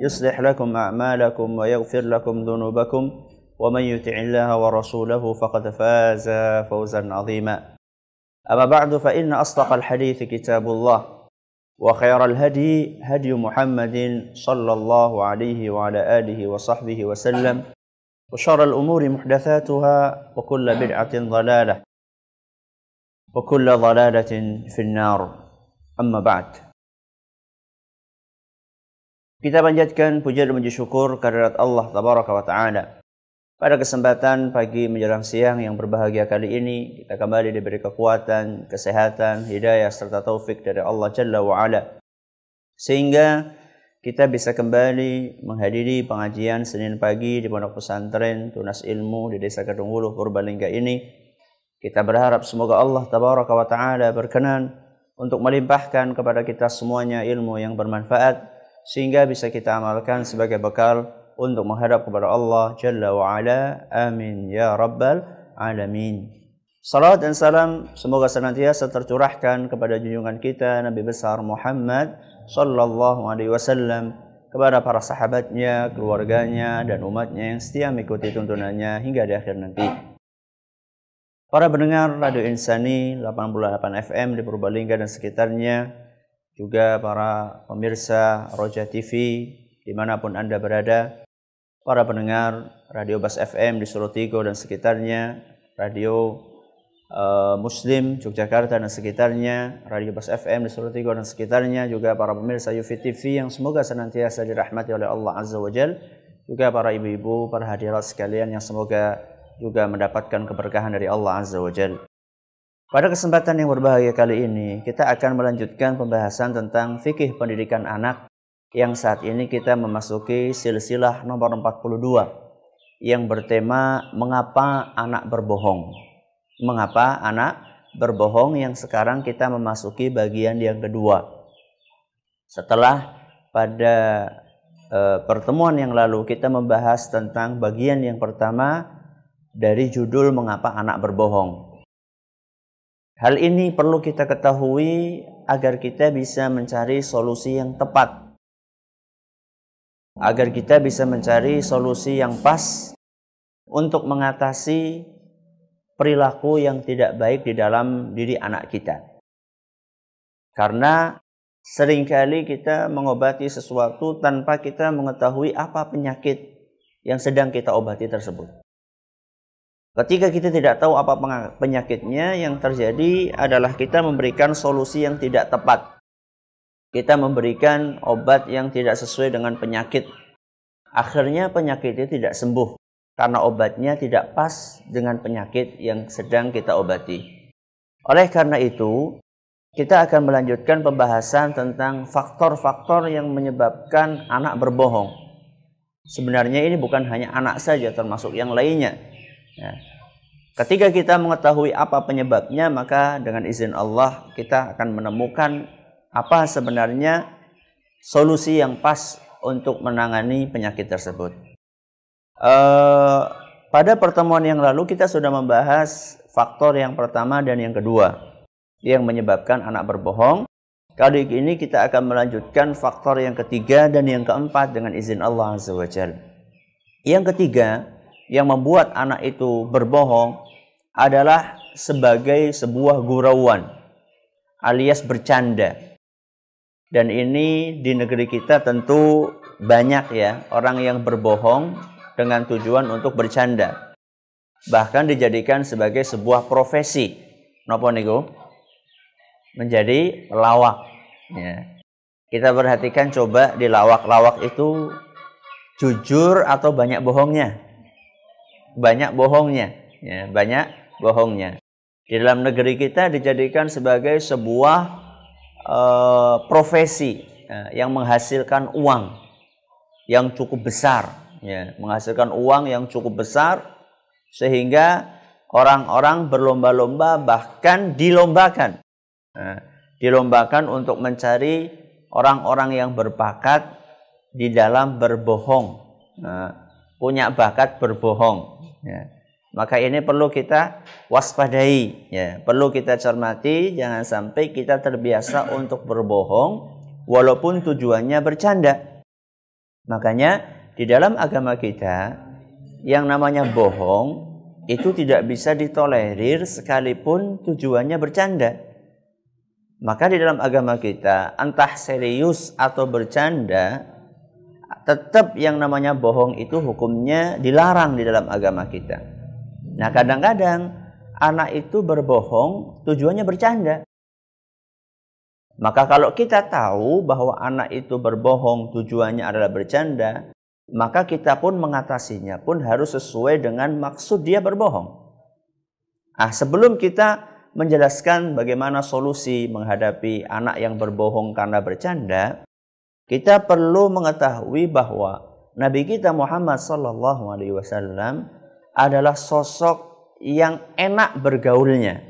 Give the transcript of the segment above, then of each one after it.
يصلح لكم أعمالكم ويغفر لكم ذنوبكم ومن يطع الله ورسوله فقد فاز فوزا عظيما أما بعد فإن أصدق الحديث كتاب الله وخير الهدي هدي محمد صلى الله عليه وعلى آله وصحبه وسلم وشر الأمور محدثاتها وكل بدعة ضلالة وكل ضلالة في النار أما بعد Kita panjatkan puja dan puji syukur kehadirat Allah Tabaraka wa Ta'ala. Pada kesempatan pagi menjelang siang yang berbahagia kali ini, kita kembali diberi kekuatan, kesehatan, hidayah, serta taufik dari Allah Jalla wa Ala. Sehingga kita bisa kembali menghadiri pengajian Senin pagi di Pondok Pesantren Tunas Ilmu di Desa Kedung Wuluh, Purbalingga ini. Kita berharap semoga Allah Tabaraka wa Ta'ala berkenan untuk melimpahkan kepada kita semuanya ilmu yang bermanfaat, sehingga bisa kita amalkan sebagai bekal untuk menghadap kepada Allah Jalla wa ala. Amin ya rabbal alamin. Salawat dan salam semoga senantiasa tercurahkan kepada junjungan kita Nabi besar Muhammad sallallahu alaihi wasallam kepada para sahabatnya, keluarganya dan umatnya yang setia mengikuti tuntunannya hingga di akhir nanti. Para pendengar Radio Insani 88 FM di Purbalingga dan sekitarnya, juga para pemirsa Roja TV dimanapun Anda berada, para pendengar Radio Bas FM di Surutigo dan sekitarnya, Radio uh, Muslim Yogyakarta dan sekitarnya, Radio Bas FM di Surutigo dan sekitarnya, juga para pemirsa Yufi TV yang semoga senantiasa dirahmati oleh Allah Azza wa Jal, juga para ibu-ibu, para hadirat sekalian yang semoga juga mendapatkan keberkahan dari Allah Azza wa Jal. Pada kesempatan yang berbahagia kali ini, kita akan melanjutkan pembahasan tentang fikih pendidikan anak yang saat ini kita memasuki silsilah nomor 42 yang bertema mengapa anak berbohong. Mengapa anak berbohong yang sekarang kita memasuki bagian yang kedua. Setelah pada e, pertemuan yang lalu kita membahas tentang bagian yang pertama dari judul mengapa anak berbohong. Hal ini perlu kita ketahui agar kita bisa mencari solusi yang tepat. Agar kita bisa mencari solusi yang pas untuk mengatasi perilaku yang tidak baik di dalam diri anak kita. Karena seringkali kita mengobati sesuatu tanpa kita mengetahui apa penyakit yang sedang kita obati tersebut. Ketika kita tidak tahu apa penyakitnya, yang terjadi adalah kita memberikan solusi yang tidak tepat. Kita memberikan obat yang tidak sesuai dengan penyakit. Akhirnya penyakitnya tidak sembuh karena obatnya tidak pas dengan penyakit yang sedang kita obati. Oleh karena itu, kita akan melanjutkan pembahasan tentang faktor-faktor yang menyebabkan anak berbohong. Sebenarnya ini bukan hanya anak saja, termasuk yang lainnya. Ya. Ketika kita mengetahui apa penyebabnya, maka dengan izin Allah kita akan menemukan apa sebenarnya solusi yang pas untuk menangani penyakit tersebut. Uh, pada pertemuan yang lalu kita sudah membahas faktor yang pertama dan yang kedua yang menyebabkan anak berbohong. Kali ini kita akan melanjutkan faktor yang ketiga dan yang keempat dengan izin Allah Azza wa Yang ketiga, yang membuat anak itu berbohong adalah sebagai sebuah gurauan alias bercanda. Dan ini di negeri kita tentu banyak ya orang yang berbohong dengan tujuan untuk bercanda. Bahkan dijadikan sebagai sebuah profesi. Nopo niku? Menjadi lawak. Ya. Kita perhatikan coba di lawak-lawak itu jujur atau banyak bohongnya banyak bohongnya, ya, banyak bohongnya. Di dalam negeri kita dijadikan sebagai sebuah uh, profesi uh, yang menghasilkan uang yang cukup besar, ya, menghasilkan uang yang cukup besar sehingga orang-orang berlomba-lomba bahkan dilombakan, uh, dilombakan untuk mencari orang-orang yang berbakat di dalam berbohong, ya, punya bakat berbohong. Ya. Maka ini perlu kita waspadai, ya. perlu kita cermati, jangan sampai kita terbiasa untuk berbohong walaupun tujuannya bercanda. Makanya di dalam agama kita yang namanya bohong itu tidak bisa ditolerir sekalipun tujuannya bercanda. Maka di dalam agama kita entah serius atau bercanda tetap yang namanya bohong itu hukumnya dilarang di dalam agama kita. Nah, kadang-kadang anak itu berbohong tujuannya bercanda. Maka kalau kita tahu bahwa anak itu berbohong tujuannya adalah bercanda, maka kita pun mengatasinya pun harus sesuai dengan maksud dia berbohong. Ah, sebelum kita menjelaskan bagaimana solusi menghadapi anak yang berbohong karena bercanda, kita perlu mengetahui bahwa Nabi kita Muhammad Sallallahu Alaihi Wasallam adalah sosok yang enak bergaulnya.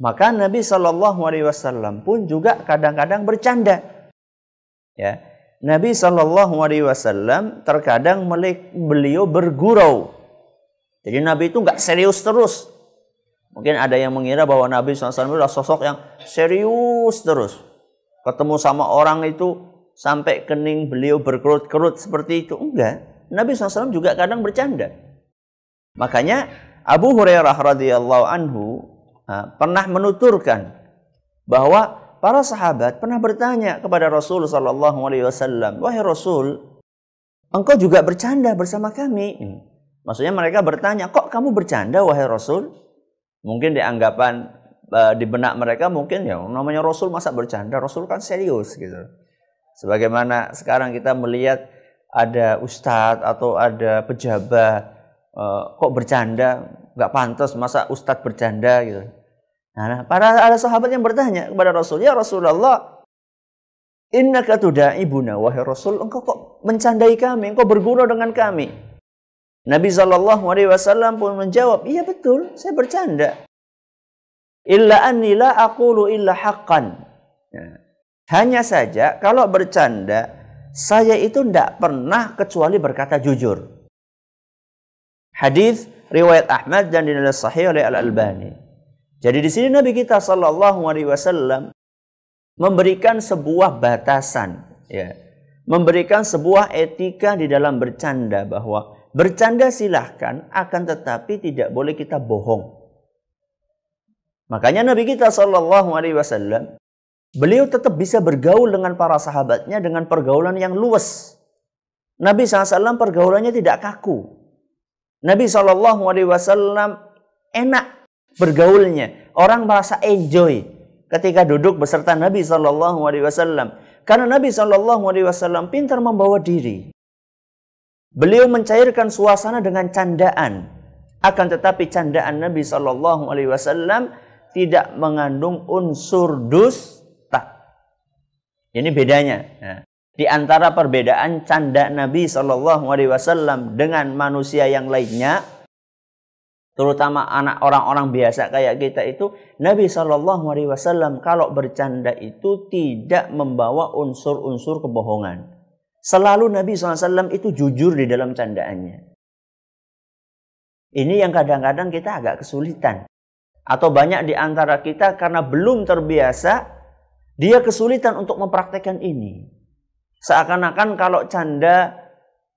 Maka Nabi Shallallahu Alaihi Wasallam pun juga kadang-kadang bercanda. Ya, Nabi Shallallahu Alaihi Wasallam terkadang beliau bergurau. Jadi Nabi itu nggak serius terus. Mungkin ada yang mengira bahwa Nabi SAW adalah sosok yang serius terus ketemu sama orang itu sampai kening beliau berkerut-kerut seperti itu. Enggak. Nabi SAW juga kadang bercanda. Makanya Abu Hurairah radhiyallahu anhu pernah menuturkan bahwa para sahabat pernah bertanya kepada Rasul Shallallahu Alaihi Wasallam, wahai Rasul, engkau juga bercanda bersama kami. Hmm. Maksudnya mereka bertanya, kok kamu bercanda wahai Rasul? Mungkin dianggapan Eh, di benak mereka mungkin ya namanya Rasul masa bercanda, Rasul kan serius gitu. Sebagaimana sekarang kita melihat ada ustadz atau ada pejabat eh, kok bercanda, nggak pantas masa ustadz bercanda gitu. Nah, nah para ada sahabat yang bertanya kepada Rasul, ya Rasulullah, Inna katuda ibuna wahai Rasul, engkau kok mencandai kami, engkau bergurau dengan kami. Nabi Shallallahu Alaihi Wasallam pun menjawab, iya betul, saya bercanda. Illa anni la aqulu illa haqqan. Ya. Hanya saja kalau bercanda, saya itu tidak pernah kecuali berkata jujur. Hadis riwayat Ahmad dan dinilai sahih oleh Al Albani. Jadi di sini Nabi kita Shallallahu Alaihi Wasallam memberikan sebuah batasan, ya, memberikan sebuah etika di dalam bercanda bahwa bercanda silahkan, akan tetapi tidak boleh kita bohong. Makanya Nabi kita Shallallahu Alaihi Wasallam beliau tetap bisa bergaul dengan para sahabatnya dengan pergaulan yang luas. Nabi SAW pergaulannya tidak kaku. Nabi Shallallahu Alaihi Wasallam enak bergaulnya. Orang merasa enjoy ketika duduk beserta Nabi Shallallahu Alaihi Wasallam. Karena Nabi Shallallahu Alaihi Wasallam pintar membawa diri. Beliau mencairkan suasana dengan candaan. Akan tetapi candaan Nabi Shallallahu Alaihi Wasallam tidak mengandung unsur dusta. Ini bedanya. Ya. di antara perbedaan canda Nabi Shallallahu Alaihi Wasallam dengan manusia yang lainnya, terutama anak orang-orang biasa kayak kita itu, Nabi Shallallahu Alaihi Wasallam kalau bercanda itu tidak membawa unsur-unsur kebohongan. Selalu Nabi SAW itu jujur di dalam candaannya. Ini yang kadang-kadang kita agak kesulitan atau banyak di antara kita karena belum terbiasa, dia kesulitan untuk mempraktekkan ini. Seakan-akan kalau canda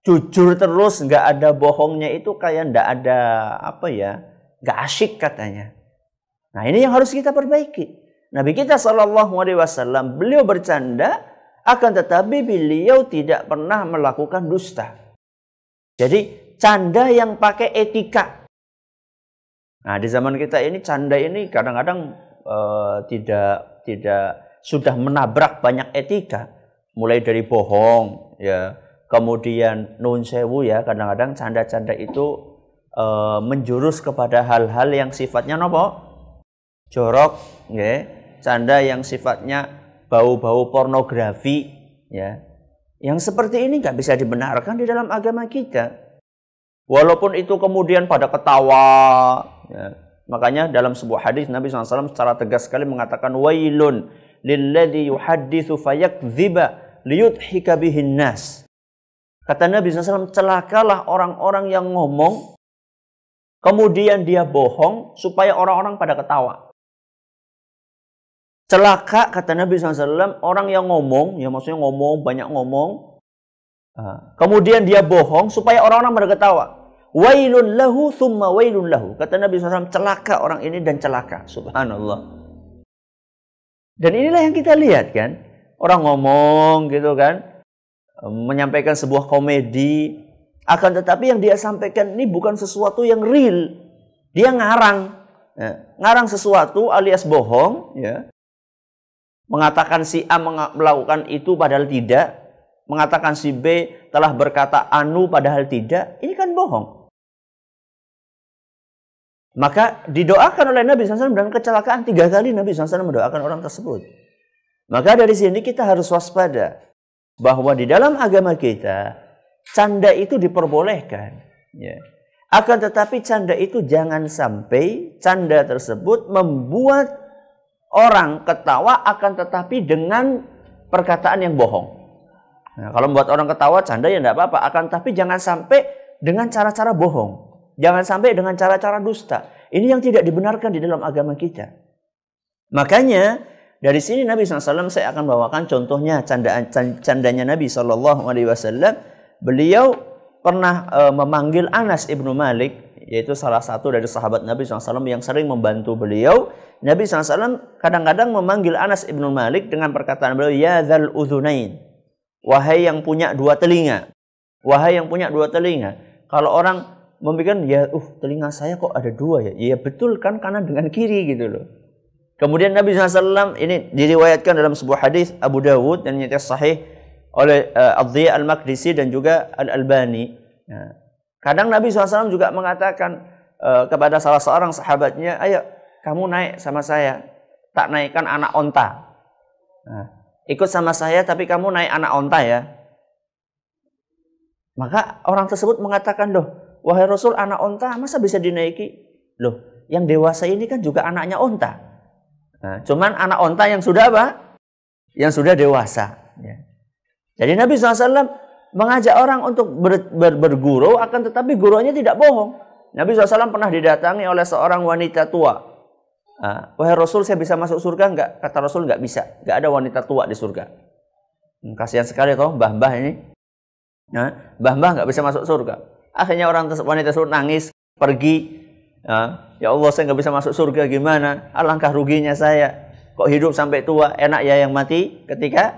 jujur terus, nggak ada bohongnya itu kayak nggak ada apa ya, nggak asyik katanya. Nah ini yang harus kita perbaiki. Nabi kita Shallallahu Alaihi Wasallam beliau bercanda, akan tetapi beliau tidak pernah melakukan dusta. Jadi canda yang pakai etika, Nah, di zaman kita ini canda ini kadang-kadang uh, tidak tidak sudah menabrak banyak etika, mulai dari bohong, ya, kemudian nun sewu ya, kadang-kadang canda-canda itu uh, menjurus kepada hal-hal yang sifatnya nopo, jorok, ya, canda yang sifatnya bau-bau pornografi, ya, yang seperti ini nggak bisa dibenarkan di dalam agama kita. Walaupun itu kemudian pada ketawa, Ya. Makanya dalam sebuah hadis Nabi SAW secara tegas sekali mengatakan wailun lilladzi yuhadditsu fayakdziba liyudhika bihin nas. Kata Nabi SAW, celakalah orang-orang yang ngomong, kemudian dia bohong supaya orang-orang pada ketawa. Celaka kata Nabi SAW, orang yang ngomong, ya maksudnya ngomong, banyak ngomong, ah, kemudian dia bohong supaya orang-orang pada ketawa. Wailun lahu thumma wailun lahu. Kata Nabi SAW, celaka orang ini dan celaka. Subhanallah. Dan inilah yang kita lihat kan. Orang ngomong gitu kan. Menyampaikan sebuah komedi. Akan tetapi yang dia sampaikan ini bukan sesuatu yang real. Dia ngarang. Ya. ngarang sesuatu alias bohong. Ya. Mengatakan si A melakukan itu padahal tidak. Mengatakan si B telah berkata anu padahal tidak. Ini kan bohong. Maka didoakan oleh Nabi SAW dalam kecelakaan tiga kali Nabi SAW mendoakan orang tersebut. Maka dari sini kita harus waspada bahwa di dalam agama kita canda itu diperbolehkan. Ya. Akan tetapi canda itu jangan sampai canda tersebut membuat orang ketawa akan tetapi dengan perkataan yang bohong. Nah, kalau membuat orang ketawa canda ya tidak apa-apa. Akan tetapi jangan sampai dengan cara-cara bohong. Jangan sampai dengan cara-cara dusta. Ini yang tidak dibenarkan di dalam agama kita. Makanya dari sini Nabi SAW saya akan bawakan contohnya candaan, candanya Nabi SAW. Beliau pernah e, memanggil Anas ibnu Malik yaitu salah satu dari sahabat Nabi SAW yang sering membantu beliau. Nabi SAW kadang-kadang memanggil Anas ibnu Malik dengan perkataan beliau, Ya zal uzunain. Wahai yang punya dua telinga. Wahai yang punya dua telinga. Kalau orang memikirkan ya uh telinga saya kok ada dua ya ya betul kan kanan dengan kiri gitu loh kemudian Nabi SAW ini diriwayatkan dalam sebuah hadis Abu Dawud dan nyata sahih oleh uh, eh, Adhiya al Makdisi dan juga Al-Albani nah, kadang Nabi SAW juga mengatakan uh, kepada salah seorang sahabatnya ayo kamu naik sama saya tak naikkan anak onta nah, ikut sama saya tapi kamu naik anak onta ya maka orang tersebut mengatakan doh Wahai Rasul, anak onta masa bisa dinaiki? Loh, yang dewasa ini kan juga anaknya onta. Nah, cuman anak onta yang sudah apa? Yang sudah dewasa. Ya. Jadi Nabi SAW mengajak orang untuk ber, ber, berguru, akan tetapi gurunya tidak bohong. Nabi SAW pernah didatangi oleh seorang wanita tua. Nah, wahai Rasul, saya bisa masuk surga enggak? Kata Rasul, enggak bisa. Enggak ada wanita tua di surga. Hmm, kasihan sekali toh, mbah-mbah ini. Nah, mbah-mbah enggak bisa masuk surga. Akhirnya orang wanita tersebut nangis, pergi. Ya, ya, Allah, saya nggak bisa masuk surga gimana? Alangkah ruginya saya. Kok hidup sampai tua? Enak ya yang mati ketika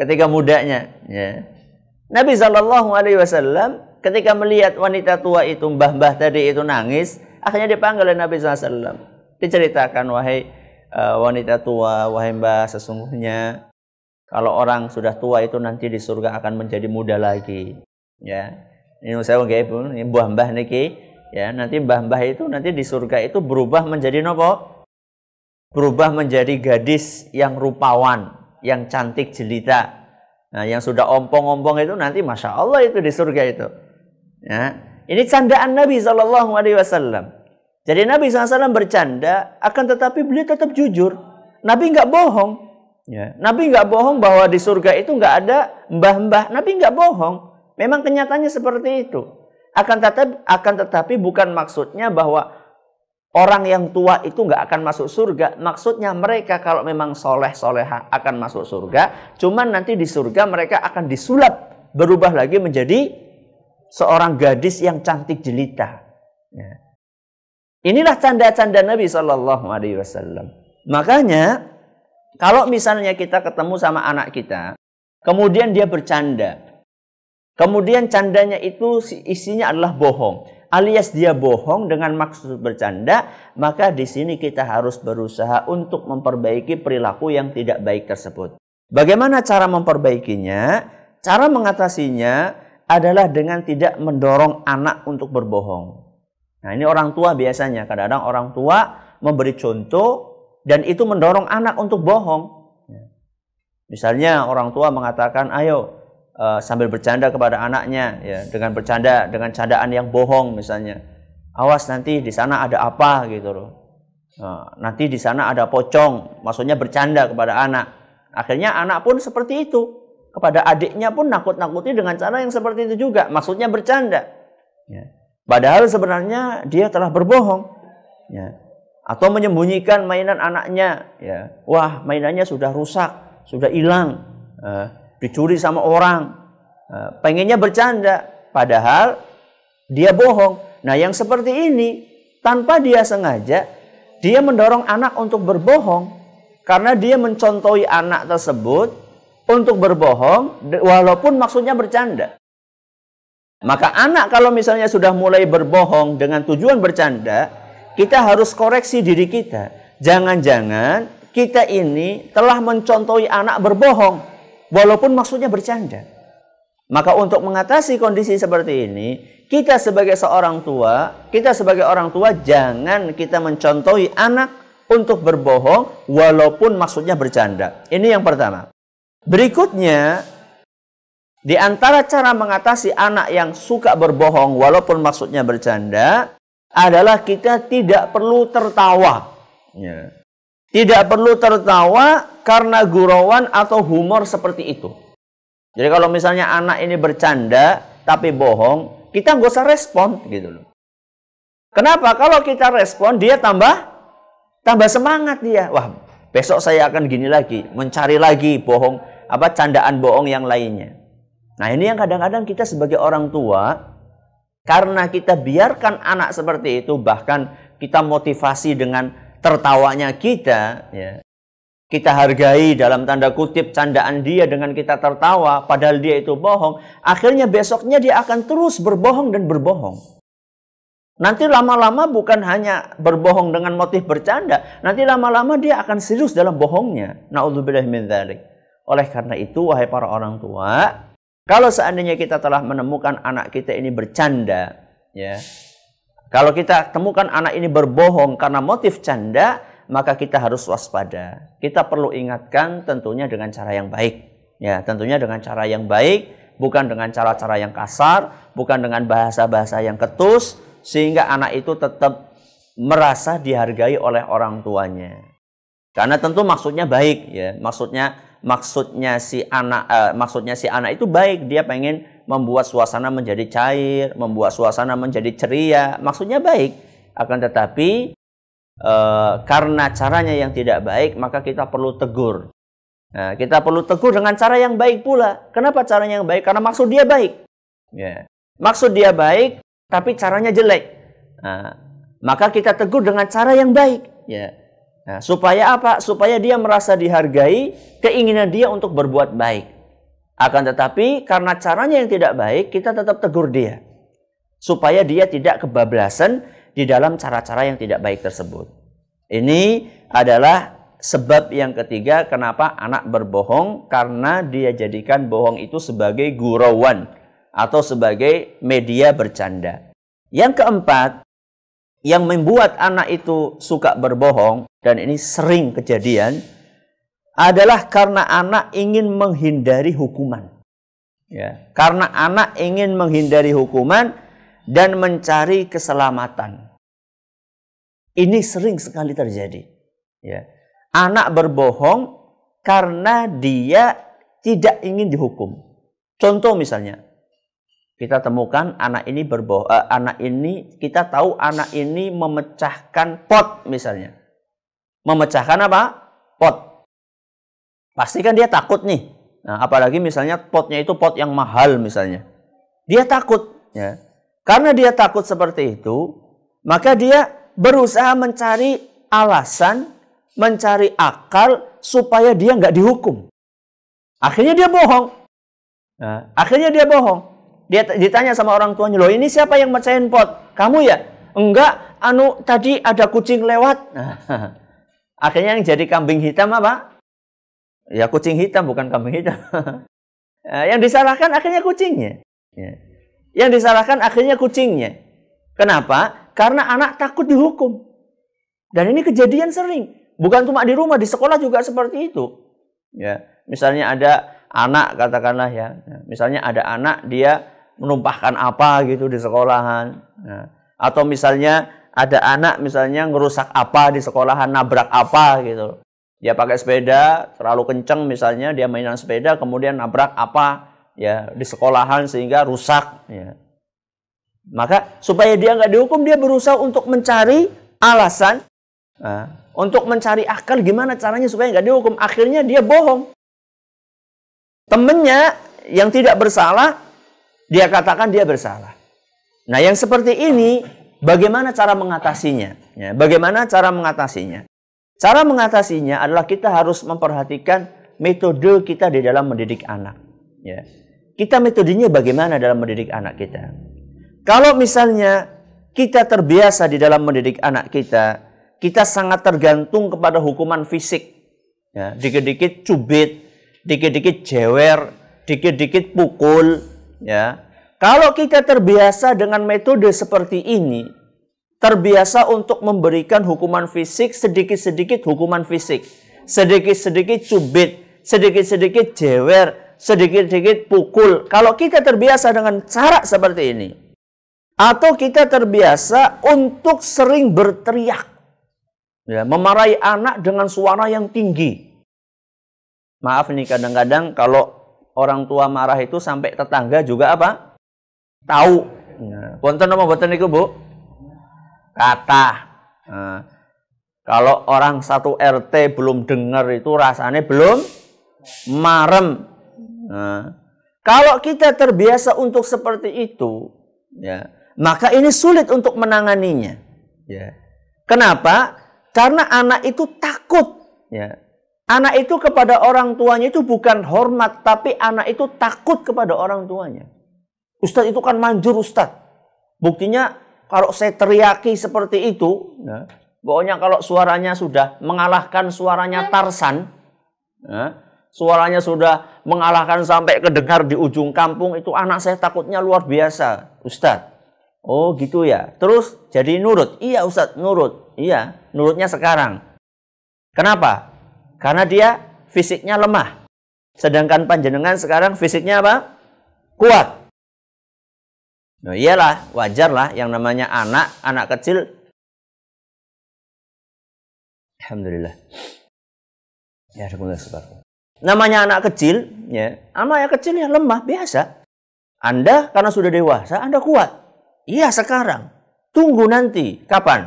ketika mudanya. Ya. Nabi Shallallahu Alaihi Wasallam ketika melihat wanita tua itu mbah-mbah tadi itu nangis, akhirnya dipanggil oleh Nabi SAW. Diceritakan wahai eh, wanita tua, wahai mbah sesungguhnya kalau orang sudah tua itu nanti di surga akan menjadi muda lagi. Ya, ini saya nggak pun ini buah mbah niki ya nanti mbah-mbah itu nanti di surga itu berubah menjadi nopo berubah menjadi gadis yang rupawan yang cantik jelita nah yang sudah ompong-ompong itu nanti masya Allah itu di surga itu ya ini candaan Nabi Shallallahu Alaihi Wasallam jadi Nabi SAW bercanda akan tetapi beliau tetap jujur Nabi nggak bohong ya. Nabi nggak bohong bahwa di surga itu nggak ada mbah-mbah Nabi nggak bohong Memang kenyataannya seperti itu. Akan tetapi, akan tetapi bukan maksudnya bahwa orang yang tua itu nggak akan masuk surga. Maksudnya mereka kalau memang soleh soleha akan masuk surga. Cuman nanti di surga mereka akan disulap berubah lagi menjadi seorang gadis yang cantik jelita. Ya. inilah canda-canda Nabi Shallallahu Alaihi Wasallam. Makanya kalau misalnya kita ketemu sama anak kita, kemudian dia bercanda, Kemudian candanya itu isinya adalah bohong. Alias dia bohong dengan maksud bercanda, maka di sini kita harus berusaha untuk memperbaiki perilaku yang tidak baik tersebut. Bagaimana cara memperbaikinya? Cara mengatasinya adalah dengan tidak mendorong anak untuk berbohong. Nah, ini orang tua biasanya, kadang-kadang orang tua memberi contoh dan itu mendorong anak untuk bohong. Ya. Misalnya orang tua mengatakan, "Ayo, uh, sambil bercanda kepada anaknya ya dengan bercanda dengan candaan yang bohong misalnya awas nanti di sana ada apa gitu loh nah, nanti di sana ada pocong maksudnya bercanda kepada anak akhirnya anak pun seperti itu kepada adiknya pun nakut-nakuti dengan cara yang seperti itu juga maksudnya bercanda ya. padahal sebenarnya dia telah berbohong ya. atau menyembunyikan mainan anaknya ya wah mainannya sudah rusak sudah hilang uh, dicuri sama orang. Eh, pengennya bercanda, padahal dia bohong. Nah, yang seperti ini tanpa dia sengaja dia mendorong anak untuk berbohong karena dia mencontohi anak tersebut untuk berbohong walaupun maksudnya bercanda. Maka anak kalau misalnya sudah mulai berbohong dengan tujuan bercanda, kita harus koreksi diri kita. Jangan-jangan kita ini telah mencontohi anak berbohong walaupun maksudnya bercanda. Maka untuk mengatasi kondisi seperti ini, kita sebagai seorang tua, kita sebagai orang tua jangan kita mencontohi anak untuk berbohong walaupun maksudnya bercanda. Ini yang pertama. Berikutnya, di antara cara mengatasi anak yang suka berbohong walaupun maksudnya bercanda adalah kita tidak perlu tertawa. Ya. Tidak perlu tertawa karena gurauan atau humor seperti itu. Jadi kalau misalnya anak ini bercanda tapi bohong, kita nggak usah respon gitu loh. Kenapa? Kalau kita respon dia tambah tambah semangat dia. Wah, besok saya akan gini lagi, mencari lagi bohong apa candaan bohong yang lainnya. Nah, ini yang kadang-kadang kita sebagai orang tua karena kita biarkan anak seperti itu bahkan kita motivasi dengan tertawanya kita, ya, kita hargai dalam tanda kutip candaan dia dengan kita tertawa, padahal dia itu bohong, akhirnya besoknya dia akan terus berbohong dan berbohong. Nanti lama-lama bukan hanya berbohong dengan motif bercanda, nanti lama-lama dia akan serius dalam bohongnya. Nauzubillah min dzalik. Oleh karena itu wahai para orang tua, kalau seandainya kita telah menemukan anak kita ini bercanda, ya, kalau kita temukan anak ini berbohong karena motif canda, maka kita harus waspada. Kita perlu ingatkan tentunya dengan cara yang baik. Ya, tentunya dengan cara yang baik, bukan dengan cara-cara yang kasar, bukan dengan bahasa-bahasa yang ketus, sehingga anak itu tetap merasa dihargai oleh orang tuanya. Karena tentu maksudnya baik, ya. Maksudnya maksudnya si anak, uh, maksudnya si anak itu baik. Dia pengen membuat suasana menjadi cair, membuat suasana menjadi ceria. Maksudnya baik, akan tetapi e, karena caranya yang tidak baik, maka kita perlu tegur. Nah, kita perlu tegur dengan cara yang baik pula. Kenapa caranya yang baik? Karena maksud dia baik. Ya. Maksud dia baik, tapi caranya jelek. Nah, maka kita tegur dengan cara yang baik. Ya. Nah, supaya apa? Supaya dia merasa dihargai keinginan dia untuk berbuat baik. Akan tetapi karena caranya yang tidak baik, kita tetap tegur dia. Supaya dia tidak kebablasan di dalam cara-cara yang tidak baik tersebut. Ini adalah sebab yang ketiga kenapa anak berbohong karena dia jadikan bohong itu sebagai gurauan atau sebagai media bercanda. Yang keempat, yang membuat anak itu suka berbohong dan ini sering kejadian adalah karena anak ingin menghindari hukuman. Ya, karena anak ingin menghindari hukuman dan mencari keselamatan. Ini sering sekali terjadi. Ya. Anak berbohong karena dia tidak ingin dihukum. Contoh misalnya, kita temukan anak ini berbohong, eh, anak ini kita tahu anak ini memecahkan pot misalnya. Memecahkan apa? Pot Pasti kan dia takut nih. Nah, apalagi misalnya potnya itu pot yang mahal misalnya. Dia takut ya. Karena dia takut seperti itu, maka dia berusaha mencari alasan, mencari akal supaya dia nggak dihukum. Akhirnya dia bohong. Nah, akhirnya dia bohong. Dia ditanya sama orang tuanya, loh ini siapa yang mecahin pot? Kamu ya? Enggak, anu tadi ada kucing lewat. Nah, akhirnya yang jadi kambing hitam apa? Ya kucing hitam bukan kambing hitam. Eh, yang disalahkan akhirnya kucingnya. Ya. Yang disalahkan akhirnya kucingnya. Kenapa? Karena anak takut dihukum. Dan ini kejadian sering. Bukan cuma di rumah, di sekolah juga seperti itu. Ya, misalnya ada anak katakanlah ya, ya misalnya ada anak dia menumpahkan apa gitu di sekolahan. Ya. atau misalnya ada anak misalnya ngerusak apa di sekolahan, nabrak apa gitu dia pakai sepeda terlalu kenceng misalnya dia mainan sepeda kemudian nabrak apa ya di sekolahan sehingga rusak ya. Maka supaya dia nggak dihukum dia berusaha untuk mencari alasan nah, untuk mencari akal gimana caranya supaya nggak dihukum. Akhirnya dia bohong. Temennya yang tidak bersalah dia katakan dia bersalah. Nah yang seperti ini bagaimana cara mengatasinya? Ya, bagaimana cara mengatasinya? Cara mengatasinya adalah kita harus memperhatikan metode kita di dalam mendidik anak. Ya. Kita metodenya bagaimana dalam mendidik anak kita. Kalau misalnya kita terbiasa di dalam mendidik anak kita, kita sangat tergantung kepada hukuman fisik. Ya, dikit-dikit cubit, dikit-dikit jewer, dikit-dikit pukul. Ya. Kalau kita terbiasa dengan metode seperti ini, terbiasa untuk memberikan hukuman fisik, sedikit-sedikit hukuman fisik, sedikit-sedikit cubit, sedikit-sedikit jewer, sedikit-sedikit pukul. Kalau kita terbiasa dengan cara seperti ini, atau kita terbiasa untuk sering berteriak, ya, memarahi anak dengan suara yang tinggi. Maaf nih kadang-kadang kalau orang tua marah itu sampai tetangga juga apa? Tahu. Ya. Nah, bonten apa bonten itu, Bu? kata. Nah, kalau orang satu RT belum dengar itu rasanya belum marem. Nah, kalau kita terbiasa untuk seperti itu, ya, maka ini sulit untuk menanganinya. Ya. Kenapa? Karena anak itu takut. Ya. Anak itu kepada orang tuanya itu bukan hormat, tapi anak itu takut kepada orang tuanya. Ustadz itu kan manjur Ustadz. Buktinya kalau saya teriaki seperti itu, ya, pokoknya kalau suaranya sudah mengalahkan suaranya nah. Tarsan, ya, suaranya sudah mengalahkan sampai kedengar di ujung kampung itu anak saya takutnya luar biasa, Ustadz. Oh gitu ya. Terus jadi nurut. Iya Ustadz nurut. Iya nurutnya sekarang. Kenapa? Karena dia fisiknya lemah. Sedangkan panjenengan sekarang fisiknya apa? Kuat. Nah, iyalah, wajarlah yang namanya anak, anak kecil. Alhamdulillah. Ya, subhanallah. Namanya anak kecil, ya, anak yang kecil ya lemah biasa. Anda karena sudah dewasa, Anda kuat. Iya sekarang. Tunggu nanti. Kapan?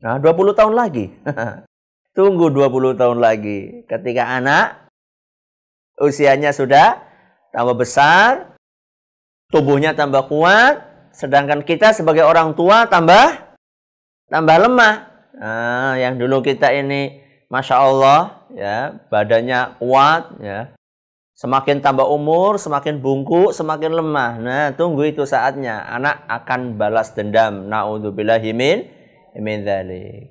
Nah, 20 tahun lagi. Tunggu 20 tahun lagi. Ketika anak usianya sudah tambah besar, tubuhnya tambah kuat, sedangkan kita sebagai orang tua tambah tambah lemah. Nah, yang dulu kita ini masya Allah ya badannya kuat ya Semakin tambah umur, semakin bungkuk, semakin lemah. Nah, tunggu itu saatnya. Anak akan balas dendam. Naudzubillahimin, imin min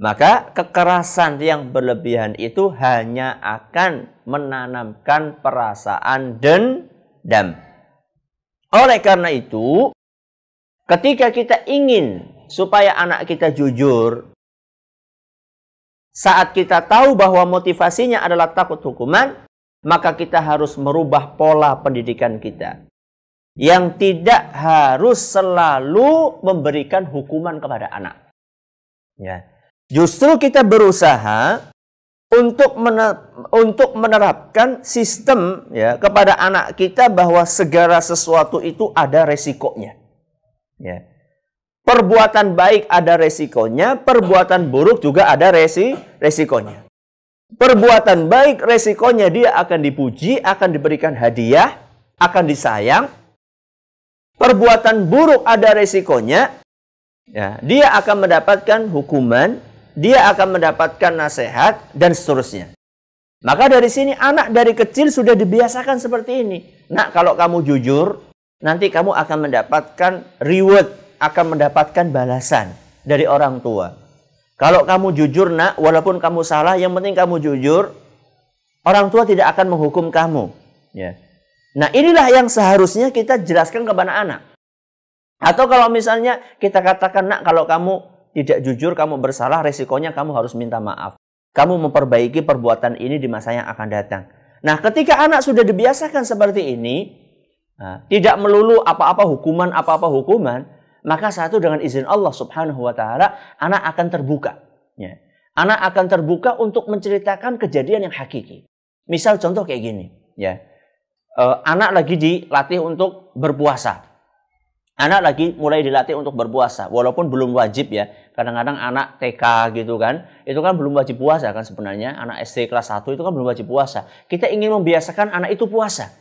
Maka kekerasan yang berlebihan itu hanya akan menanamkan perasaan dendam. Oleh karena itu, ketika kita ingin supaya anak kita jujur, saat kita tahu bahwa motivasinya adalah takut hukuman, maka kita harus merubah pola pendidikan kita yang tidak harus selalu memberikan hukuman kepada anak. Ya. Justru kita berusaha untuk mener, untuk menerapkan sistem ya kepada anak kita bahwa segala sesuatu itu ada resikonya. Ya. Perbuatan baik ada resikonya, perbuatan buruk juga ada resi resikonya. Perbuatan baik resikonya dia akan dipuji, akan diberikan hadiah, akan disayang. Perbuatan buruk ada resikonya, ya, dia akan mendapatkan hukuman, dia akan mendapatkan nasihat dan seterusnya. Maka dari sini anak dari kecil sudah dibiasakan seperti ini. Nak, kalau kamu jujur, nanti kamu akan mendapatkan reward, akan mendapatkan balasan dari orang tua. Kalau kamu jujur, Nak, walaupun kamu salah, yang penting kamu jujur, orang tua tidak akan menghukum kamu, ya. Nah, inilah yang seharusnya kita jelaskan kepada anak. Atau kalau misalnya kita katakan, "Nak, kalau kamu tidak jujur, kamu bersalah, resikonya kamu harus minta maaf. Kamu memperbaiki perbuatan ini di masa yang akan datang. Nah, ketika anak sudah dibiasakan seperti ini, nah, tidak melulu apa-apa hukuman, apa-apa hukuman, maka satu dengan izin Allah Subhanahu wa taala, anak akan terbuka, ya. Anak akan terbuka untuk menceritakan kejadian yang hakiki. Misal contoh kayak gini, ya. E, anak lagi dilatih untuk berpuasa anak lagi mulai dilatih untuk berpuasa walaupun belum wajib ya kadang-kadang anak TK gitu kan itu kan belum wajib puasa kan sebenarnya anak SD kelas 1 itu kan belum wajib puasa kita ingin membiasakan anak itu puasa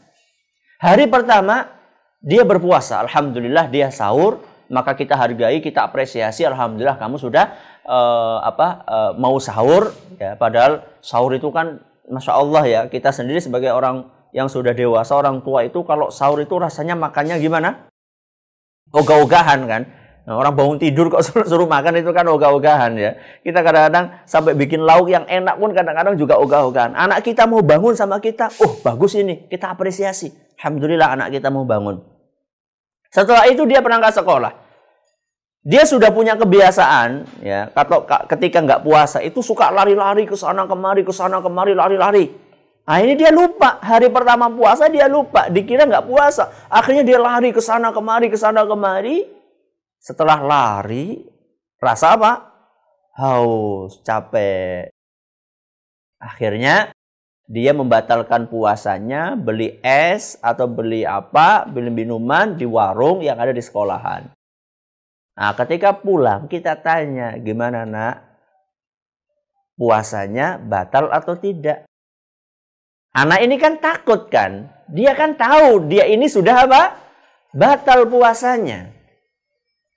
hari pertama dia berpuasa alhamdulillah dia sahur maka kita hargai kita apresiasi alhamdulillah kamu sudah uh, apa uh, mau sahur ya padahal sahur itu kan masya Allah ya kita sendiri sebagai orang yang sudah dewasa orang tua itu kalau sahur itu rasanya makannya gimana ogah-ogahan kan. Nah, orang bangun tidur kok suruh, suruh makan itu kan ogah-ogahan ya. Kita kadang-kadang sampai bikin lauk yang enak pun kadang-kadang juga ogah-ogahan. Anak kita mau bangun sama kita, oh bagus ini, kita apresiasi. Alhamdulillah anak kita mau bangun. Setelah itu dia pernah berangkat sekolah. Dia sudah punya kebiasaan ya, kalau ketika nggak puasa itu suka lari-lari ke sana kemari, ke sana kemari, lari-lari. Nah ini dia lupa. Hari pertama puasa dia lupa. Dikira nggak puasa. Akhirnya dia lari ke sana kemari, ke sana kemari. Setelah lari, rasa apa? Haus, capek. Akhirnya dia membatalkan puasanya, beli es atau beli apa, beli minuman di warung yang ada di sekolahan. Nah, ketika pulang kita tanya, gimana nak? Puasanya batal atau tidak? Anak ini kan takut kan? Dia kan tahu dia ini sudah apa? Batal puasanya.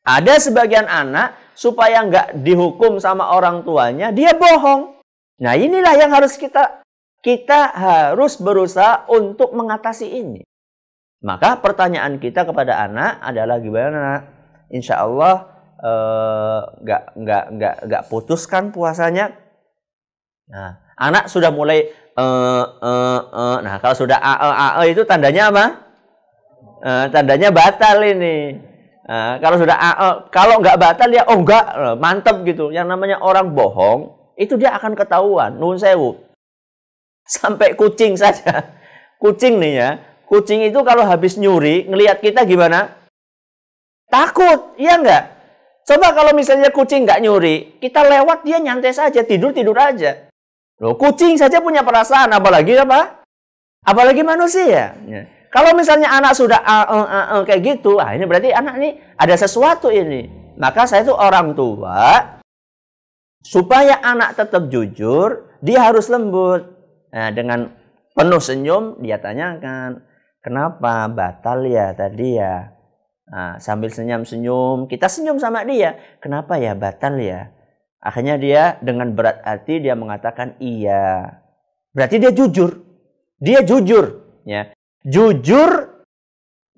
Ada sebagian anak supaya nggak dihukum sama orang tuanya, dia bohong. Nah inilah yang harus kita kita harus berusaha untuk mengatasi ini. Maka pertanyaan kita kepada anak adalah gimana? Insya Allah eh, nggak eh, nggak nggak nggak putuskan puasanya Nah, anak sudah mulai e, e, e. Nah, kalau sudah a e, e itu tandanya apa? E, tandanya batal ini. Nah, kalau sudah e kalau nggak batal ya oh nggak mantep gitu. Yang namanya orang bohong itu dia akan ketahuan. Nuhun sewu. Sampai kucing saja. Kucing nih ya. Kucing itu kalau habis nyuri ngelihat kita gimana? Takut, iya enggak? Coba kalau misalnya kucing nggak nyuri, kita lewat dia nyantai saja, tidur tidur aja. Loh, kucing saja punya perasaan, apalagi apa? Apalagi manusia. Ya. Kalau misalnya anak sudah uh, uh, uh, uh, kayak gitu, ah ini berarti anak ini ada sesuatu ini. Maka saya itu orang tua, supaya anak tetap jujur, dia harus lembut. Nah, dengan penuh senyum, dia tanyakan, kenapa batal ya tadi ya? Nah, sambil senyum-senyum, kita senyum sama dia. Kenapa ya batal ya? Akhirnya dia dengan berat hati dia mengatakan iya. Berarti dia jujur. Dia jujur, ya. Jujur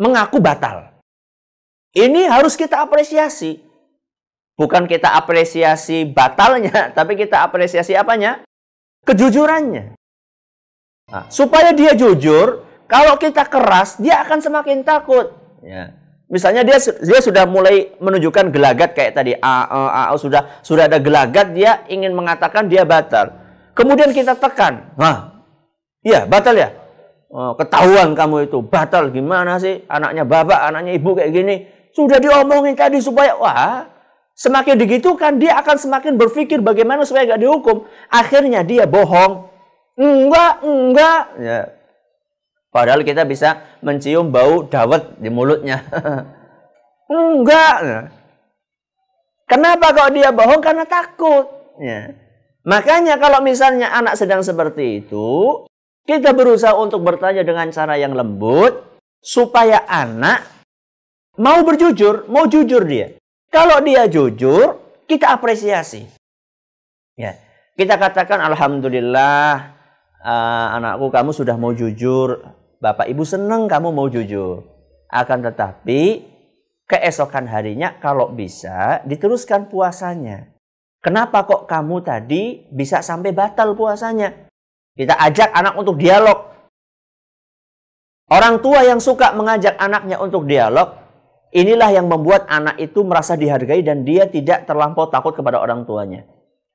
mengaku batal. Ini harus kita apresiasi. Bukan kita apresiasi batalnya, tapi kita apresiasi apanya? Kejujurannya. Nah, supaya dia jujur, kalau kita keras, dia akan semakin takut. Ya misalnya dia dia sudah mulai menunjukkan gelagat kayak tadi a, e, a, a, a sudah sudah ada gelagat dia ingin mengatakan dia batal kemudian kita tekan wah, iya batal ya oh, ketahuan kamu itu batal gimana sih anaknya bapak anaknya ibu kayak gini sudah diomongin tadi supaya wah semakin kan dia akan semakin berpikir bagaimana supaya gak dihukum akhirnya dia bohong enggak enggak ya Padahal kita bisa mencium bau dawet di mulutnya. Enggak. Kenapa kok dia bohong? Karena takut. Ya. Makanya kalau misalnya anak sedang seperti itu, kita berusaha untuk bertanya dengan cara yang lembut, supaya anak mau berjujur, mau jujur dia. Kalau dia jujur, kita apresiasi. Ya. Kita katakan, Alhamdulillah, uh, anakku kamu sudah mau jujur Bapak Ibu senang kamu mau jujur. Akan tetapi keesokan harinya kalau bisa diteruskan puasanya. Kenapa kok kamu tadi bisa sampai batal puasanya? Kita ajak anak untuk dialog. Orang tua yang suka mengajak anaknya untuk dialog, inilah yang membuat anak itu merasa dihargai dan dia tidak terlampau takut kepada orang tuanya.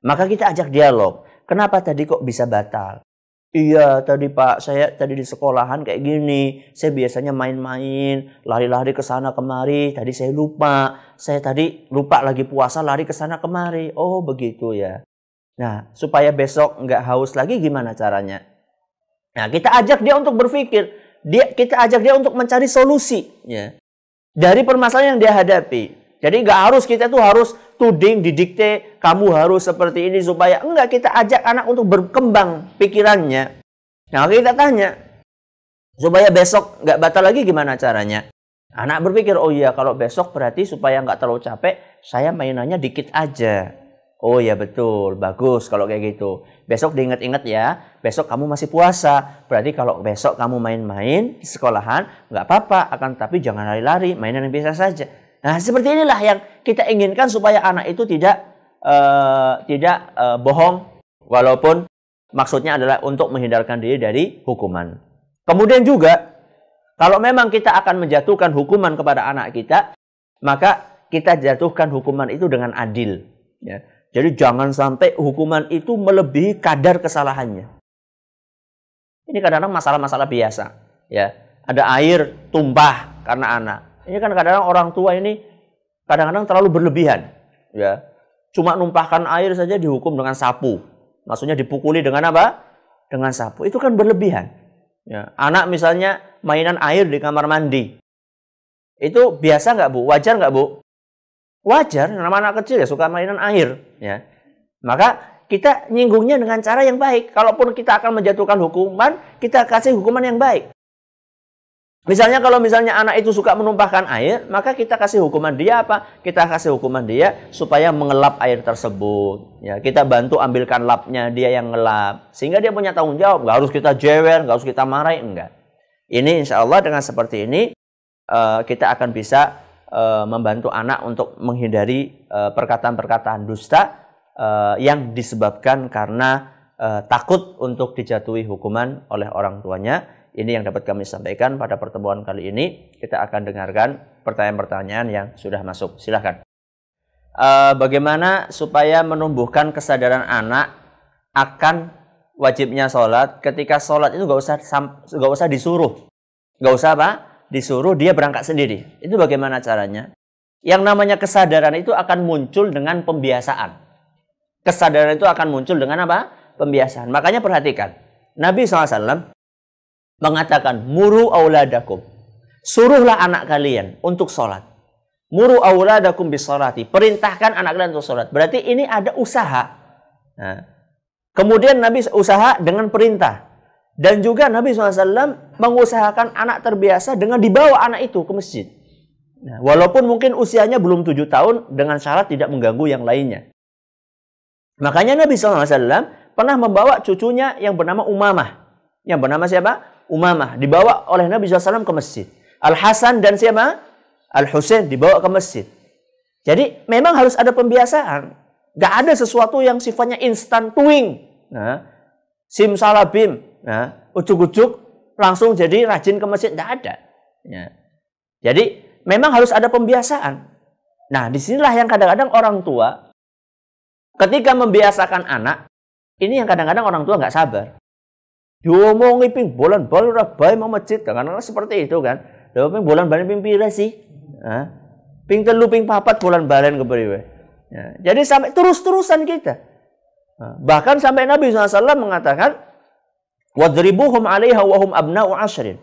Maka kita ajak dialog. Kenapa tadi kok bisa batal? Iya tadi Pak, saya tadi di sekolahan kayak gini. Saya biasanya main-main, lari-lari ke sana kemari. Tadi saya lupa. Saya tadi lupa lagi puasa, lari ke sana kemari. Oh begitu ya. Nah supaya besok nggak haus lagi gimana caranya? Nah kita ajak dia untuk berpikir. Dia, kita ajak dia untuk mencari solusi ya. dari permasalahan yang dia hadapi. Jadi nggak harus kita tuh harus tuding, didikte, kamu harus seperti ini supaya enggak kita ajak anak untuk berkembang pikirannya. Nah, kita tanya supaya besok enggak batal lagi gimana caranya? Anak berpikir, oh iya kalau besok berarti supaya enggak terlalu capek, saya mainannya dikit aja. Oh iya betul, bagus kalau kayak gitu. Besok diingat-ingat ya, besok kamu masih puasa. Berarti kalau besok kamu main-main di sekolahan, enggak apa-apa. Akan tapi jangan lari-lari, mainan yang biasa saja. Nah, seperti inilah yang kita inginkan supaya anak itu tidak uh, tidak uh, bohong walaupun maksudnya adalah untuk menghindarkan diri dari hukuman. Kemudian juga kalau memang kita akan menjatuhkan hukuman kepada anak kita, maka kita jatuhkan hukuman itu dengan adil. Ya. Jadi jangan sampai hukuman itu melebihi kadar kesalahannya. Ini kadang-kadang masalah-masalah biasa. Ya, ada air tumpah karena anak. Ini kan kadang-kadang orang tua ini kadang-kadang terlalu berlebihan, ya. Cuma numpahkan air saja dihukum dengan sapu. Maksudnya dipukuli dengan apa? Dengan sapu. Itu kan berlebihan. Ya. Anak misalnya mainan air di kamar mandi. Itu biasa nggak bu? Wajar nggak bu? Wajar, nama anak kecil ya suka mainan air. Ya. Maka kita nyinggungnya dengan cara yang baik. Kalaupun kita akan menjatuhkan hukuman, kita kasih hukuman yang baik. Misalnya kalau misalnya anak itu suka menumpahkan air, maka kita kasih hukuman dia apa? Kita kasih hukuman dia supaya mengelap air tersebut. Ya, kita bantu ambilkan lapnya dia yang ngelap, sehingga dia punya tanggung jawab. Gak harus kita jewer, gak harus kita marahin enggak. Ini insya Allah dengan seperti ini eh, kita akan bisa eh, membantu anak untuk menghindari eh, perkataan-perkataan dusta yang disebabkan karena takut untuk dijatuhi hukuman oleh orang tuanya ini yang dapat kami sampaikan pada pertemuan kali ini. Kita akan dengarkan pertanyaan-pertanyaan yang sudah masuk. Silahkan. Uh, eh, bagaimana supaya menumbuhkan kesadaran anak akan wajibnya sholat ketika sholat itu nggak usah nggak usah disuruh nggak usah apa disuruh dia berangkat sendiri itu bagaimana caranya yang namanya kesadaran itu akan muncul dengan pembiasaan kesadaran itu akan muncul dengan apa pembiasaan makanya perhatikan Nabi saw mengatakan muru auladakum. Suruhlah anak kalian untuk sholat. Muru auladakum bisolati. Perintahkan anak kalian untuk sholat. Berarti ini ada usaha. Nah, kemudian Nabi usaha dengan perintah. Dan juga Nabi SAW mengusahakan anak terbiasa dengan dibawa anak itu ke masjid. Nah, walaupun mungkin usianya belum tujuh tahun dengan syarat tidak mengganggu yang lainnya. Makanya Nabi SAW pernah membawa cucunya yang bernama Umamah. Yang bernama siapa? Umamah dibawa oleh Nabi SAW ke masjid. Al-Hasan dan siapa? Al-Husain dibawa ke masjid. Jadi memang harus ada pembiasaan. Gak ada sesuatu yang sifatnya instan tuing. Nah, salabim. Nah, ujuk-ujuk langsung jadi rajin ke masjid. Gak ada. Ya. Jadi memang harus ada pembiasaan. Nah, disinilah yang kadang-kadang orang tua ketika membiasakan anak, ini yang kadang-kadang orang tua nggak sabar. Diomongi ping bolan bali ora bae mau masjid kan, kan seperti itu kan. Lha ping bolan bali ping pira sih? Hah? Ping telu ping papat bolan balen ke Ya, jadi sampai terus-terusan kita. Bahkan sampai Nabi SAW mengatakan, Wadribuhum alaiha wahum abna'u ashrin.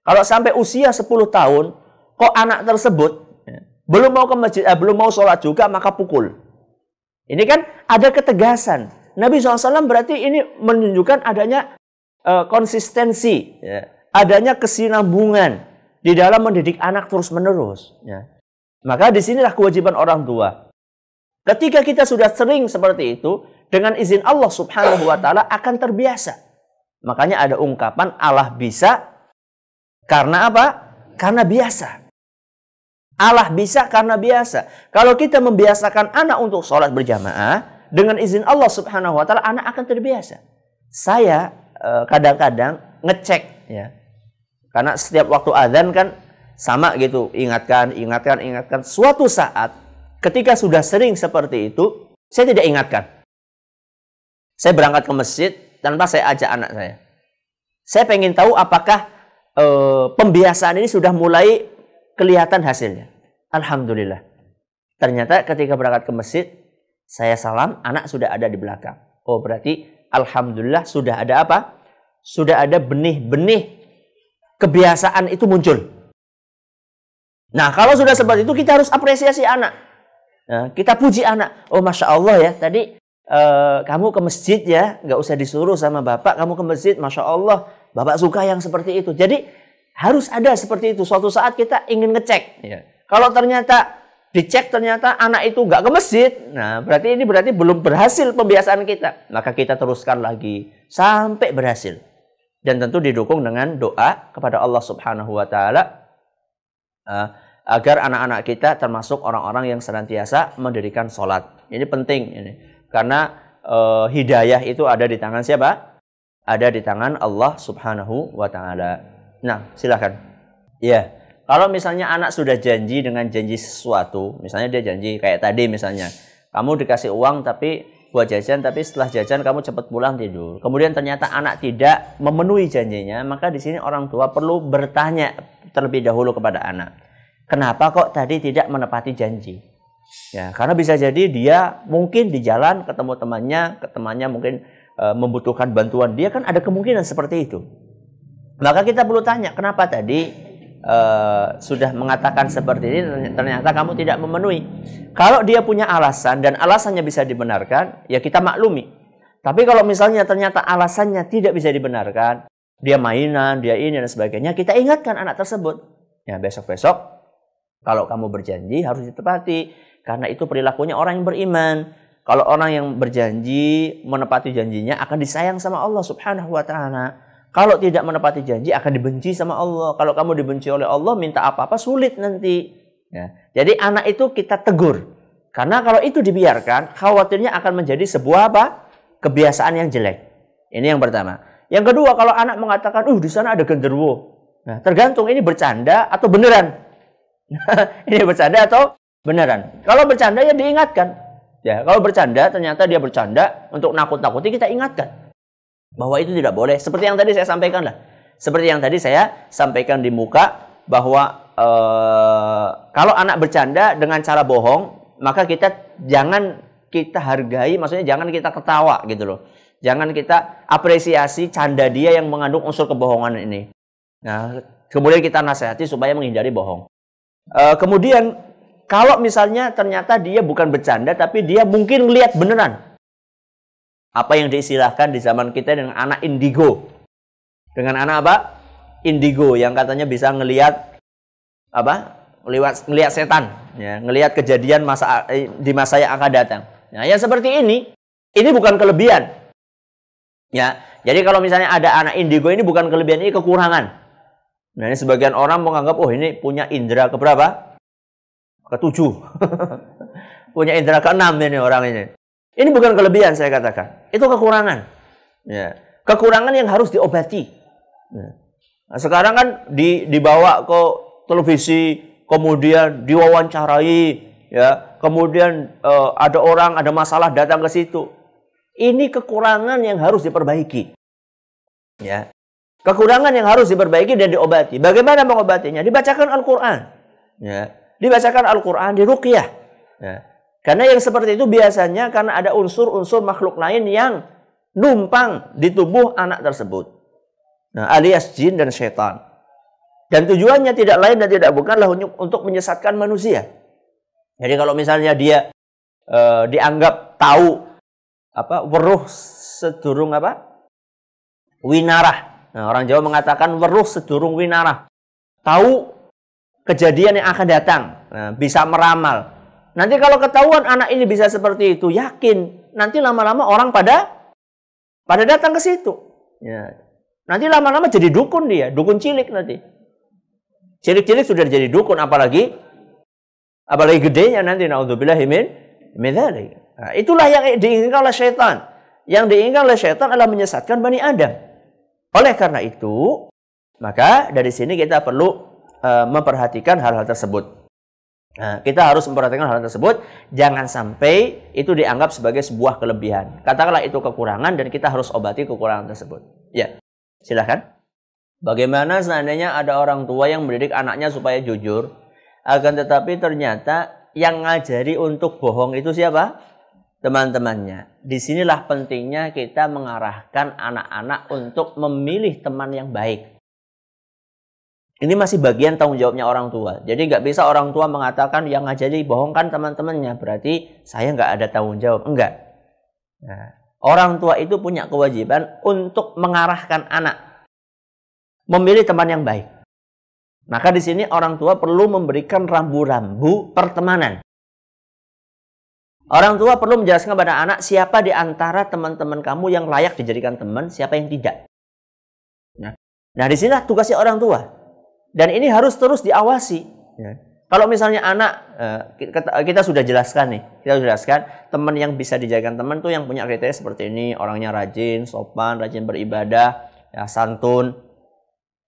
Kalau sampai usia 10 tahun, kok anak tersebut ya, belum mau ke masjid, eh, belum mau sholat juga, maka pukul. Ini kan ada ketegasan. Nabi SAW berarti ini menunjukkan adanya Eh, konsistensi, ya. adanya kesinambungan di dalam mendidik anak terus-menerus. Ya. Maka disinilah kewajiban orang tua. Ketika kita sudah sering seperti itu, dengan izin Allah Subhanahu wa Ta'ala akan terbiasa. Makanya ada ungkapan Allah bisa karena apa? Karena biasa. Allah bisa karena biasa. Kalau kita membiasakan anak untuk sholat berjamaah, dengan izin Allah subhanahu wa ta'ala, anak akan terbiasa. Saya Eh, kadang-kadang ngecek ya. Karena setiap waktu azan kan sama gitu, ingatkan, ingatkan, ingatkan. Suatu saat ketika sudah sering seperti itu, saya tidak ingatkan. Saya berangkat ke masjid tanpa saya ajak anak saya. Saya pengen tahu apakah e, pembiasaan ini sudah mulai kelihatan hasilnya. Alhamdulillah. Ternyata ketika berangkat ke masjid, saya salam, anak sudah ada di belakang. Oh, berarti alhamdulillah sudah ada apa? Sudah ada benih-benih kebiasaan itu muncul. Nah, kalau sudah seperti itu kita harus apresiasi anak. Nah, kita puji anak. Oh, masya Allah ya. Tadi eh, kamu ke masjid ya, nggak usah disuruh sama bapak. Kamu ke masjid, masya Allah. Bapak suka yang seperti itu. Jadi harus ada seperti itu. Suatu saat kita ingin ngecek. Ya. Kalau ternyata dicek ternyata anak itu nggak ke masjid. Nah, berarti ini berarti belum berhasil pembiasaan kita. Maka kita teruskan lagi sampai berhasil. Dan tentu didukung dengan doa kepada Allah Subhanahu wa taala eh, agar anak-anak kita termasuk orang-orang yang senantiasa mendirikan sholat. Ini penting ini. Karena uh, hidayah itu ada di tangan siapa? Ada di tangan Allah Subhanahu wa taala. Nah, silakan. Ya. Yeah. Kalau misalnya anak sudah janji dengan janji sesuatu, misalnya dia janji kayak tadi misalnya, kamu dikasih uang tapi buat jajan tapi setelah jajan kamu cepat pulang tidur. Kemudian ternyata anak tidak memenuhi janjinya, maka di sini orang tua perlu bertanya terlebih dahulu kepada anak. Kenapa kok tadi tidak menepati janji? Ya, karena bisa jadi dia mungkin di jalan ketemu temannya, temannya mungkin e, membutuhkan bantuan. Dia kan ada kemungkinan seperti itu. Maka kita perlu tanya, kenapa tadi e, sudah mengatakan seperti ini ternyata kamu tidak memenuhi. Kalau dia punya alasan dan alasannya bisa dibenarkan, ya kita maklumi. Tapi kalau misalnya ternyata alasannya tidak bisa dibenarkan, dia mainan, dia ini dan sebagainya, kita ingatkan anak tersebut. Ya besok-besok kalau kamu berjanji harus ditepati karena itu perilakunya orang yang beriman. Kalau orang yang berjanji menepati janjinya akan disayang sama Allah Subhanahu wa taala. Kalau tidak menepati janji akan dibenci sama Allah. Kalau kamu dibenci oleh Allah, minta apa-apa sulit nanti. Ya. Jadi anak itu kita tegur. Karena kalau itu dibiarkan, khawatirnya akan menjadi sebuah apa? Kebiasaan yang jelek. Ini yang pertama. Yang kedua, kalau anak mengatakan, "Uh, di sana ada genderuwo." Nah, tergantung ini bercanda atau beneran. ini bercanda atau beneran. Kalau bercanda ya diingatkan. Ya, kalau bercanda ternyata dia bercanda untuk nakut-nakuti kita ingatkan bahwa itu tidak boleh. Seperti yang tadi saya sampaikan lah. Seperti yang tadi saya sampaikan di muka bahwa eh, kalau anak bercanda dengan cara bohong, maka kita jangan kita hargai, maksudnya jangan kita ketawa gitu loh. Jangan kita apresiasi canda dia yang mengandung unsur kebohongan ini. Nah, kemudian kita nasihati supaya menghindari bohong. Eh, kemudian kalau misalnya ternyata dia bukan bercanda tapi dia mungkin lihat beneran apa yang diistilahkan di zaman kita dengan anak indigo. Dengan anak apa? Indigo yang katanya bisa ngelihat apa? Lewat ngelihat setan, ya, ngelihat kejadian masa eh, di masa yang akan datang. Nah, yang seperti ini, ini bukan kelebihan. Ya, jadi kalau misalnya ada anak indigo ini bukan kelebihan, ini kekurangan. Nah, ini sebagian orang menganggap, oh ini punya indera keberapa? Ketujuh. punya indera keenam ini orang ini. Ini bukan kelebihan saya katakan, itu kekurangan. Ya. Kekurangan yang harus diobati. Ya. Nah, sekarang kan di, dibawa ke televisi, kemudian diwawancarai, ya, kemudian uh, ada orang ada masalah datang ke situ. Ini kekurangan yang harus diperbaiki. Ya. Kekurangan yang harus diperbaiki dan diobati. Bagaimana mengobatinya? Dibacakan Al-Qur'an. Ya. Dibacakan Al-Qur'an, diruqyah. Ya karena yang seperti itu biasanya karena ada unsur-unsur makhluk lain yang numpang di tubuh anak tersebut. Nah, alias jin dan setan. Dan tujuannya tidak lain dan tidak bukanlah untuk menyesatkan manusia. Jadi kalau misalnya dia e, dianggap tahu apa weruh sedurung apa? winarah. Nah, orang Jawa mengatakan weruh sedurung winarah. Tahu kejadian yang akan datang, nah, bisa meramal. Nanti kalau ketahuan anak ini bisa seperti itu, yakin nanti lama-lama orang pada pada datang ke situ. Ya. Nanti lama-lama jadi dukun dia, dukun cilik nanti. Cilik-cilik sudah jadi dukun apalagi apalagi gedenya nanti naudzubillah min Nah, itulah yang diinginkan oleh setan, Yang diinginkan oleh setan adalah menyesatkan Bani Adam. Oleh karena itu, maka dari sini kita perlu uh, memperhatikan hal-hal tersebut. Nah, kita harus memperhatikan hal tersebut. Jangan sampai itu dianggap sebagai sebuah kelebihan. Katakanlah itu kekurangan dan kita harus obati kekurangan tersebut. Ya, silahkan. Bagaimana seandainya ada orang tua yang mendidik anaknya supaya jujur, akan tetapi ternyata yang ngajari untuk bohong itu siapa? Teman-temannya. Disinilah pentingnya kita mengarahkan anak-anak untuk memilih teman yang baik ini masih bagian tanggung jawabnya orang tua. Jadi nggak bisa orang tua mengatakan yang ngajari bohongkan teman-temannya. Berarti saya nggak ada tanggung jawab. Enggak. Nah, orang tua itu punya kewajiban untuk mengarahkan anak. Memilih teman yang baik. Maka di sini orang tua perlu memberikan rambu-rambu pertemanan. Orang tua perlu menjelaskan kepada anak siapa di antara teman-teman kamu yang layak dijadikan teman, siapa yang tidak. Nah, nah sini tugasnya orang tua dan ini harus terus diawasi. Ya. Kalau misalnya anak eh, kita sudah jelaskan nih, kita sudah jelaskan teman yang bisa dijadikan teman tuh yang punya kriteria seperti ini, orangnya rajin, sopan, rajin beribadah, ya santun,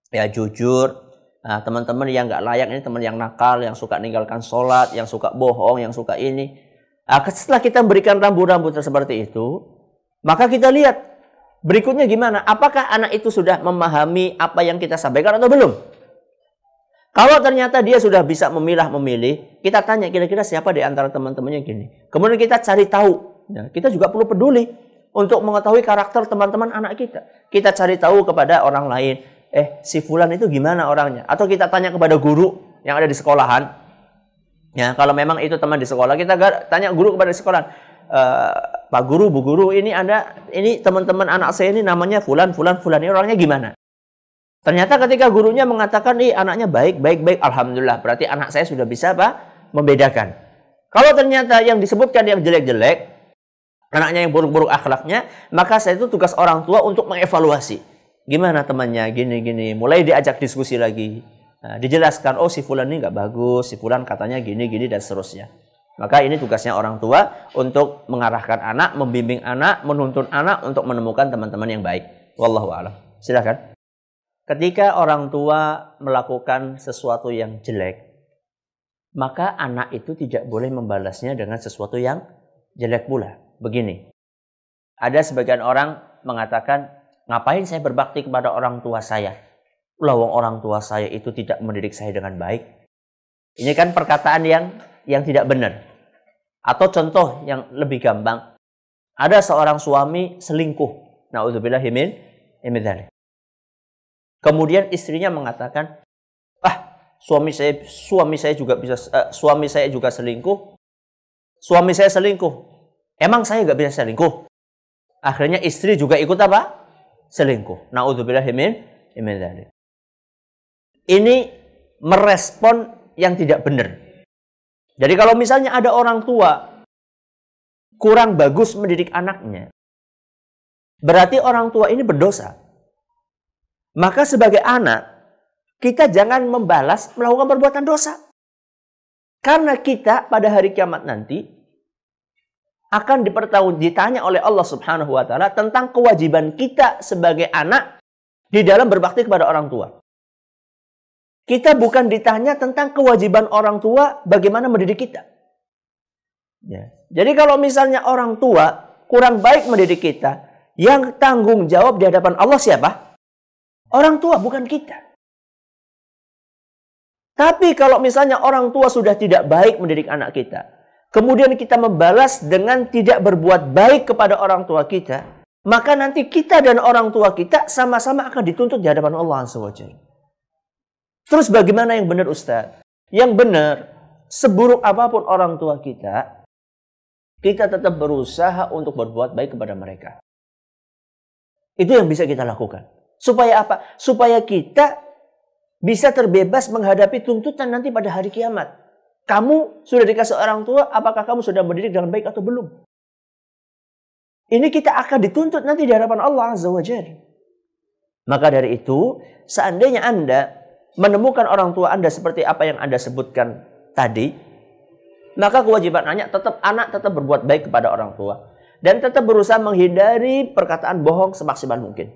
ya jujur. Nah, teman-teman yang nggak layak ini teman yang nakal, yang suka ninggalkan sholat, yang suka bohong, yang suka ini. Nah, setelah kita berikan rambu-rambu seperti itu, maka kita lihat berikutnya gimana? Apakah anak itu sudah memahami apa yang kita sampaikan atau belum? Kalau ternyata dia sudah bisa memilah memilih, kita tanya kira-kira siapa di antara teman-temannya gini. Kemudian kita cari tahu. Ya, kita juga perlu peduli untuk mengetahui karakter teman-teman anak kita. Kita cari tahu kepada orang lain, eh si fulan itu gimana orangnya? Atau kita tanya kepada guru yang ada di sekolahan. Ya, kalau memang itu teman di sekolah, kita tanya guru kepada sekolah. E, eh, Pak guru, Bu guru, ini ada ini teman-teman anak saya ini namanya fulan, fulan, fulan ini orangnya gimana? Ternyata ketika gurunya mengatakan, "Ih, anaknya baik, baik, baik." Alhamdulillah, berarti anak saya sudah bisa apa? membedakan. Kalau ternyata yang disebutkan yang jelek-jelek, anaknya yang buruk-buruk akhlaknya, maka saya itu tugas orang tua untuk mengevaluasi. Gimana temannya gini-gini, mulai diajak diskusi lagi. Nah, dijelaskan, oh si fulan ini nggak bagus, si fulan katanya gini-gini dan seterusnya. Maka ini tugasnya orang tua untuk mengarahkan anak, membimbing anak, menuntun anak untuk menemukan teman-teman yang baik. Wallahu a'lam. Silakan. Ketika orang tua melakukan sesuatu yang jelek, maka anak itu tidak boleh membalasnya dengan sesuatu yang jelek pula. Begini, ada sebagian orang mengatakan, ngapain saya berbakti kepada orang tua saya? Lawang orang tua saya itu tidak mendidik saya dengan baik. Ini kan perkataan yang yang tidak benar. Atau contoh yang lebih gampang, ada seorang suami selingkuh. Nah, himin, Kemudian istrinya mengatakan, "Ah, suami saya suami saya juga bisa uh, suami saya juga selingkuh. Suami saya selingkuh. Emang saya nggak bisa selingkuh?" Akhirnya istri juga ikut apa? Selingkuh. Nauzubillah min Ini merespon yang tidak benar. Jadi kalau misalnya ada orang tua kurang bagus mendidik anaknya, berarti orang tua ini berdosa. Maka sebagai anak, kita jangan membalas melakukan perbuatan dosa. Karena kita pada hari kiamat nanti akan dipertahun ditanya oleh Allah Subhanahu wa taala tentang kewajiban kita sebagai anak di dalam berbakti kepada orang tua. Kita bukan ditanya tentang kewajiban orang tua bagaimana mendidik kita. Ya. Jadi kalau misalnya orang tua kurang baik mendidik kita, yang tanggung jawab di hadapan Allah siapa? Orang tua bukan kita. Tapi kalau misalnya orang tua sudah tidak baik mendidik anak kita, kemudian kita membalas dengan tidak berbuat baik kepada orang tua kita, maka nanti kita dan orang tua kita sama-sama akan dituntut di hadapan Allah SWT. Terus bagaimana yang benar Ustaz? Yang benar, seburuk apapun orang tua kita, kita tetap berusaha untuk berbuat baik kepada mereka. Itu yang bisa kita lakukan. Supaya apa? Supaya kita bisa terbebas menghadapi tuntutan nanti pada hari kiamat. Kamu sudah dikasih orang tua, apakah kamu sudah mendidik dengan baik atau belum? Ini kita akan dituntut nanti di hadapan Allah Azza wa Maka dari itu, seandainya Anda menemukan orang tua Anda seperti apa yang Anda sebutkan tadi, maka kewajiban anak tetap anak tetap berbuat baik kepada orang tua dan tetap berusaha menghindari perkataan bohong semaksimal mungkin.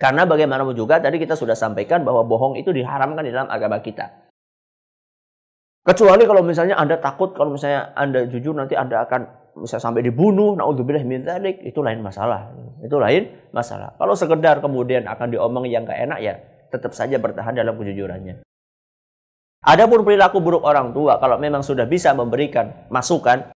Karena bagaimanapun juga tadi kita sudah sampaikan bahwa bohong itu diharamkan di dalam agama kita. Kecuali kalau misalnya Anda takut kalau misalnya Anda jujur nanti Anda akan bisa sampai dibunuh, naudzubillah min dzalik, itu lain masalah. Itu lain masalah. Kalau sekedar kemudian akan diomong yang gak enak ya tetap saja bertahan dalam kejujurannya. Adapun perilaku buruk orang tua kalau memang sudah bisa memberikan masukan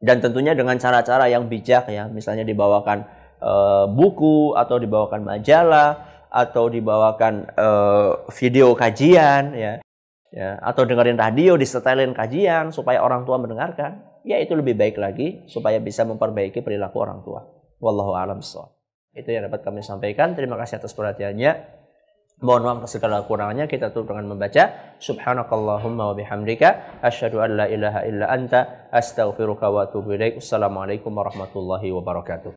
dan tentunya dengan cara-cara yang bijak ya, misalnya dibawakan Eh, buku atau dibawakan majalah atau dibawakan uh, video kajian ya ya atau dengerin radio disetelin kajian supaya orang tua mendengarkan ya itu lebih baik lagi supaya bisa memperbaiki perilaku orang tua wallahu alam itu yang dapat kami sampaikan terima kasih atas perhatiannya mohon maaf atas segala kurangnya kita tutup dengan membaca subhanakallahumma wa bihamdika asyhadu an la ilaha illa anta astaghfiruka wa atubu ilaik assalamualaikum warahmatullahi wabarakatuh